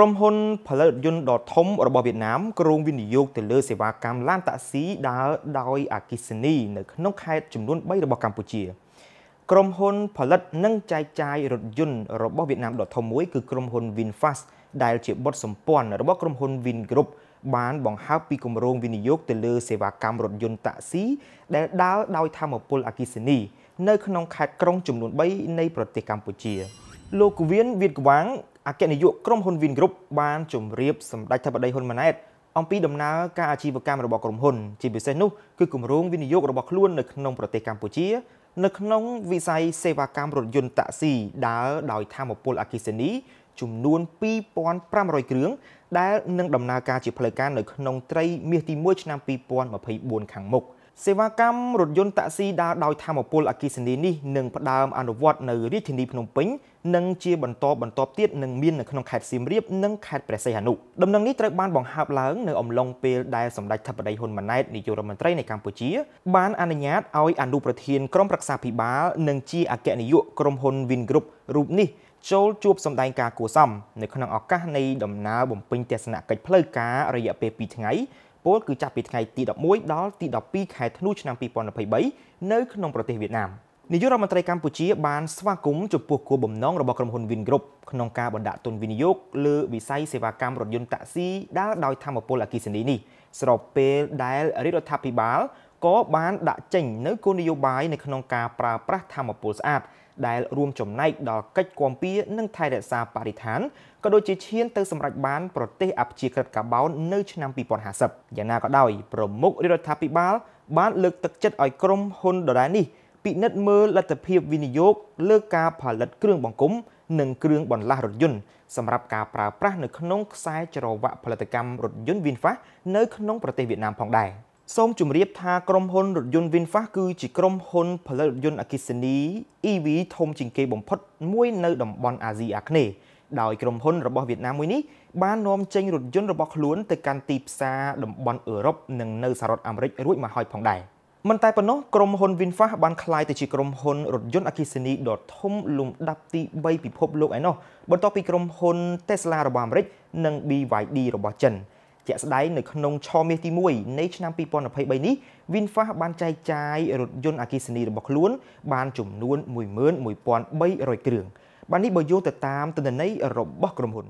ក្រុមហ៊ុនផលិតយន្តដ៏ធំរបស់វៀតណាមក្រុងវិនិយោគទៅលើសេវាកម្មឡានតាក់ស៊ីដើរដោយអគិសនីនៅក្នុងខេត្តចំនួន3របស់កម្ពុជាក្រុមហ៊ុនផលិតនិងចែកចាយរថយន្តរបស់វៀតណាមដ៏ធំមួយគឺក្រុមហ៊ុន VinFast ដែលជាបុតសម្ព័ន្ធរបស់ក្រុមហ៊ុន Vin Group បានបង្ហើបពីគម្រោងវិនិយោគទៅលើសេវាកម្មរថយន្តតាក់ស៊ីដែលដើរដោយធម្មពលអគិសនីនៅក្នុងខេត្តក្រុងចំនួន3នៃប្រទេសកម្ពុជាលោកវៀនវៀតក្វាងអគ្គនាយកក្រុមហ៊ុន Vingroup បានជម្រាបសម្ដេចធិបតីហ៊ុនម៉ាណែតអំពីដំណើរការអាជីវកម្មរបស់ក្រុមហ៊ុនជាពិសេសនោះគឺគម្រោងវិនិយោគរបស់ខ្លួននៅក្នុងប្រទេសកម្ពុជានៅក្នុងវិស័យសេវាកម្មរថយន្តតាក់ស៊ីដើរដោយធម្មពលអគ្គិសនីចំនួន2500គ្រឿងដែលនឹងដំណើរការជាផ្លូវការនៅ ក្នុងត្រីមាសទី1ឆ្នាំ2024ខាងមុខសេវាកម្មរថយន្តតាក់ស៊ីដើរដោយធម្មពលអគ្គិសនីនេះនឹងផ្ដើមអនុវត្តនៅរាជធានីភ្នំពេញនិងជាបន្តបន្តទៀតនឹងមាននៅក្នុងខេត្តសៀមរាបនិងខេត្តព្រះសីហនុដំណឹងនេះត្រូវបានបង្ហើបឡើងនៅអំឡុងពេលដែលសម្ដេចធិបតីហ៊ុនម៉ាណែតនាយករដ្ឋមន្ត្រីនៃកម្ពុជាបានអនុញ្ញាតឲ្យអនុប្រធានក្រុមប្រឹក្សាភិបាលនិងជាអគ្គនាយកក្រុមហ៊ុន Vin Group រូបនេះចូលជួបសម្ដែងការគួសមនៅក្នុងឱកាសនៃដំណើរបំពេញទស្សនកិច្ចផ្លូវការរយៈពេល2ថ្ងៃពលគឺចាប់ពីថ្ងៃទី11ដល់ទី12ខែធ្នូឆ្នាំ2023នៅក្នុងប្រទេសវៀតណាម។នាយករដ្ឋមន្ត្រីកម្ពុជាបានស្វាគមន៍ចំពោះគោលបំណងរបស់ក្រុមហ៊ុន Vingroup ក្នុងការបណ្ដាក់ទុនវិនិយោគលើវិស័យសេវាកម្មរថយន្តតាក់ស៊ីដើរដោយធម្មពលអគ្គិសនីនេះស្របពេលដែលរដ្ឋាភិបាលក៏បានដាក់ចេញនៅគោលនយោបាយនៅក្នុងការប្រើប្រាស់ធម្មពលស្អាតដែលរួមចំណែកដល់កិច្ចគាំពារនិងថែរក្សាបរិស្ថានក៏ដូចជាឈានទៅសម្រេចបានប្រទេសអព្យាក្រឹតកាបោននៅឆ្នាំ2050យ៉ាងណាក៏ដោយប្រមុខរដ្ឋាភិបាល បានលើកទឹកចិត្តឲ្យក្រុមហ៊ុនដដែលនេះពិនិត្យមើលលទ្ធភាពវិនិយោគលើការផលិតគ្រឿងបង្គុំនិងគ្រឿងបន្លាស់រថយន្តសម្រាប់ការប្រើប្រាស់នៅក្នុងខ្សែច្រវាក់ផលិតកម្មរថយន្ត VinFast នៅក្នុងប្រទេសវៀតណាមផងដែរ។សូមជម្រាបថាក្រុមហ៊ុនរថយន្ត VinFast គឺជាក្រុមហ៊ុនផលិតរថយន្តអគ្គិសនី EV ធំជាងគេបំផុតមួយនៅតំបន់អាស៊ីអាគ្នេយ៍ដោយក្រុមហ៊ុនរបស់វៀតណាមមួយនេះបាននាំចេញរថយន្តរបស់ខ្លួនទៅកាន់ទីផ្សារតំបន់អឺរ៉ុបនិងនៅសហរដ្ឋអាមេរិករួចមកហើយផងដែរ។មិនតែប៉ុណ្ណោះក្រុមហ៊ុន VinFast បានក្លាយទៅជាក្រុមហ៊ុនរថយន្តអគ្គិសនីដ៏ធំលំដាប់ទី3ពិភពលោកឯណោះបន្ទាប់ពីក្រុមហ៊ុន Tesla របស់អាមេរិកនិង BYD របស់ចិនជាក់ស្ដែងនៅក្នុងឆមាសទី1នៃឆ្នាំ2023នេះ VinFast បានចែកចាយរថយន្តអគ្គិសនីរបស់ខ្លួនបានចំនួន11300គ្រឿងបាននេះបើយោងទៅតាមទិន្នន័យរបស់ក្រុមហ៊ុន